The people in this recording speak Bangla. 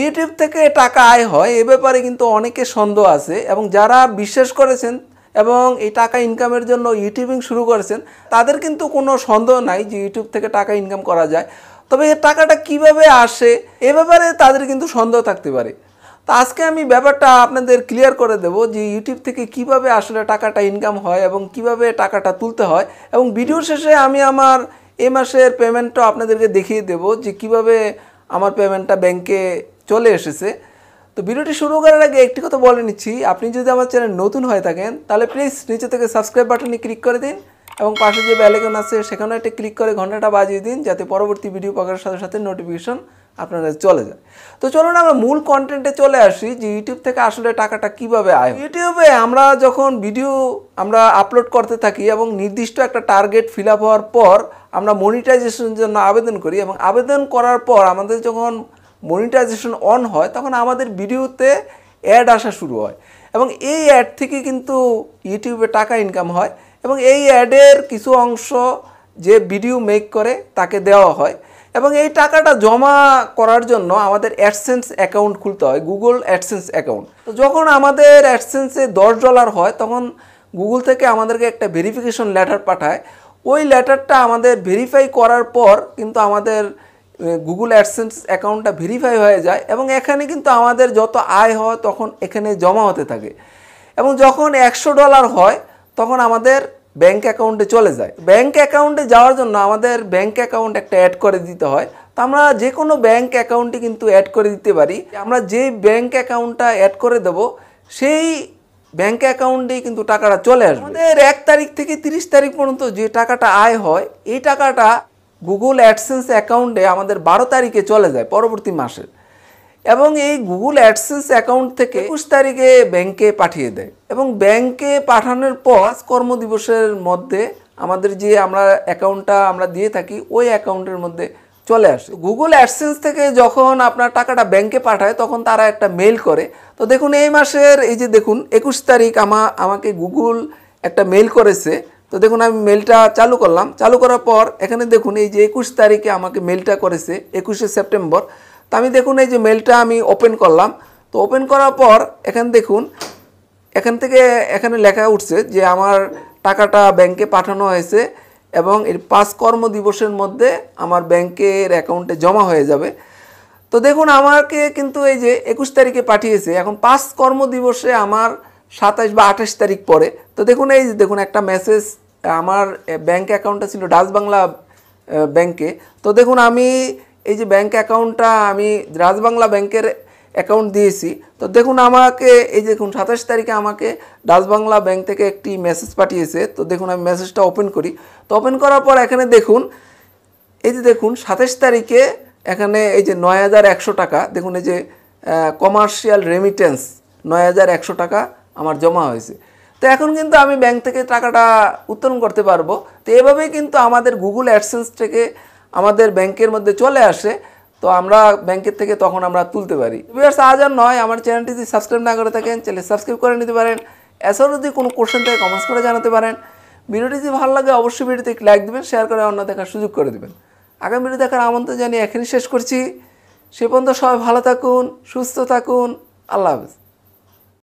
ইউটিউব থেকে টাকা আয় হয় এ ব্যাপারে কিন্তু অনেকে সন্দেহ আছে এবং যারা বিশ্বাস করেছেন এবং এই টাকা ইনকামের জন্য ইউটিউবিং শুরু করেছেন তাদের কিন্তু কোনো সন্দেহ নাই যে ইউটিউব থেকে টাকা ইনকাম করা যায় তবে এ টাকাটা কিভাবে আসে এ ব্যাপারে তাদের কিন্তু সন্দেহ থাকতে পারে তো আজকে আমি ব্যাপারটা আপনাদের ক্লিয়ার করে দেব যে ইউটিউব থেকে কিভাবে আসলে টাকাটা ইনকাম হয় এবং কিভাবে টাকাটা তুলতে হয় এবং ভিডিও শেষে আমি আমার এ মাসের পেমেন্টটা আপনাদেরকে দেখিয়ে দেব যে কিভাবে আমার পেমেন্টটা ব্যাংকে চলে এসেছে তো ভিডিওটি শুরু করার আগে একটি কথা বলে নিচ্ছি আপনি যদি আমার চ্যানেল নতুন হয়ে থাকেন তাহলে প্লিজ নিচে থেকে সাবস্ক্রাইব বাটনে ক্লিক করে দিন এবং পাশে যে ব্যালেকন আছে সেখানে একটা ক্লিক করে ঘন্টাটা বাজিয়ে দিন যাতে পরবর্তী ভিডিও পাকার সাথে সাথে নোটিফিকেশন আপনার কাছে চলে যায় তো চলুন আমরা মূল কন্টেন্টে চলে আসি যে ইউটিউব থেকে আসলে টাকাটা কিভাবে আয় ইউটিউবে আমরা যখন ভিডিও আমরা আপলোড করতে থাকি এবং নির্দিষ্ট একটা টার্গেট ফিল হওয়ার পর আমরা মনিটাইজেশনের জন্য আবেদন করি এবং আবেদন করার পর আমাদের যখন মনিটাইজেশন অন হয় তখন আমাদের ভিডিওতে অ্যাড আসা শুরু হয় এবং এই অ্যাড থেকে কিন্তু ইউটিউবে টাকা ইনকাম হয় এবং এই অ্যাডের কিছু অংশ যে ভিডিও মেক করে তাকে দেওয়া হয় এবং এই টাকাটা জমা করার জন্য আমাদের অ্যাডসেন্স অ্যাকাউন্ট খুলতে হয় গুগল অ্যাডসেন্স অ্যাকাউন্ট তো যখন আমাদের অ্যাডসেন্সে দশ ডলার হয় তখন গুগল থেকে আমাদেরকে একটা ভেরিফিকেশন লেটার পাঠায় ওই লেটারটা আমাদের ভেরিফাই করার পর কিন্তু আমাদের গুগল অ্যাডসেন্স অ্যাকাউন্টটা ভেরিফাই হয়ে যায় এবং এখানে কিন্তু আমাদের যত আয় হয় তখন এখানে জমা হতে থাকে এবং যখন একশো ডলার হয় তখন আমাদের ব্যাংক অ্যাকাউন্টে চলে যায় ব্যাংক অ্যাকাউন্টে যাওয়ার জন্য আমাদের ব্যাংক অ্যাকাউন্ট একটা অ্যাড করে দিতে হয় তো আমরা যে কোনো ব্যাংক অ্যাকাউন্টে কিন্তু অ্যাড করে দিতে পারি আমরা যে ব্যাংক অ্যাকাউন্টটা অ্যাড করে দেব সেই ব্যাংক অ্যাকাউন্টেই কিন্তু টাকাটা চলে আসবে আমাদের এক তারিখ থেকে তিরিশ তারিখ পর্যন্ত যে টাকাটা আয় হয় এই টাকাটা গুগল অ্যাডসেন্স অ্যাকাউন্টে আমাদের বারো তারিখে চলে যায় পরবর্তী মাসের এবং এই গুগল অ্যাডসেন্স অ্যাকাউন্ট থেকে একুশ তারিখে ব্যাংকে পাঠিয়ে দেয় এবং ব্যাংকে পাঠানোর পর কর্মদিবসের মধ্যে আমাদের যে আমরা অ্যাকাউন্টটা আমরা দিয়ে থাকি ওই অ্যাকাউন্টের মধ্যে চলে আসে গুগল অ্যাডসেন্স থেকে যখন আপনার টাকাটা ব্যাংকে পাঠায় তখন তারা একটা মেল করে তো দেখুন এই মাসের এই যে দেখুন একুশ তারিখ আমা আমাকে গুগল একটা মেল করেছে তো দেখুন আমি মেলটা চালু করলাম চালু করার পর এখানে দেখুন এই যে একুশ তারিখে আমাকে মেলটা করেছে একুশে সেপ্টেম্বর তো আমি দেখুন এই যে মেলটা আমি ওপেন করলাম তো ওপেন করার পর এখানে দেখুন এখান থেকে এখানে লেখা উঠছে যে আমার টাকাটা ব্যাংকে পাঠানো হয়েছে এবং এর পাঁচ দিবসের মধ্যে আমার ব্যাংকের অ্যাকাউন্টে জমা হয়ে যাবে তো দেখুন আমাকে কিন্তু এই যে একুশ তারিখে পাঠিয়েছে এখন পাঁচ দিবসে আমার সাতাশ বা আঠাশ তারিখ পরে তো দেখুন এই দেখুন একটা মেসেজ আমার ব্যাঙ্ক অ্যাকাউন্টটা ছিল ডাস বাংলা ব্যাংকে তো দেখুন আমি এই যে ব্যাঙ্ক অ্যাকাউন্টটা আমি বাংলা ব্যাংকের অ্যাকাউন্ট দিয়েছি তো দেখুন আমাকে এই যে দেখুন সাতাশ তারিখে আমাকে বাংলা ব্যাংক থেকে একটি মেসেজ পাঠিয়েছে তো দেখুন আমি মেসেজটা ওপেন করি তো ওপেন করার পর এখানে দেখুন এই যে দেখুন সাতাশ তারিখে এখানে এই যে নয় টাকা দেখুন এই যে কমার্শিয়াল রেমিটেন্স নয় টাকা আমার জমা হয়েছে তো এখন কিন্তু আমি ব্যাংক থেকে টাকাটা উত্তোলন করতে পারবো তো এভাবেই কিন্তু আমাদের গুগল অ্যাডসেন্স থেকে আমাদের ব্যাংকের মধ্যে চলে আসে তো আমরা ব্যাংকের থেকে তখন আমরা তুলতে পারি বিয়ার্স আজ আর নয় আমার চ্যানেলটি যদি সাবস্ক্রাইব না করে থাকেন চ্যানেল সাবস্ক্রাইব করে নিতে পারেন এছাড়াও যদি কোনো কোশ্চেন থেকে কমেন্টস করে জানাতে পারেন ভিডিওটি যদি ভালো লাগে অবশ্যই ভিডিওতে লাইক দেবেন শেয়ার করে অন্য দেখার সুযোগ করে দেবেন আগামী ভিডিও দেখার আমন্ত্রণ জানিয়ে এখানেই শেষ করছি সে পর্যন্ত সবাই ভালো থাকুন সুস্থ থাকুন আল্লাহ হাফিজ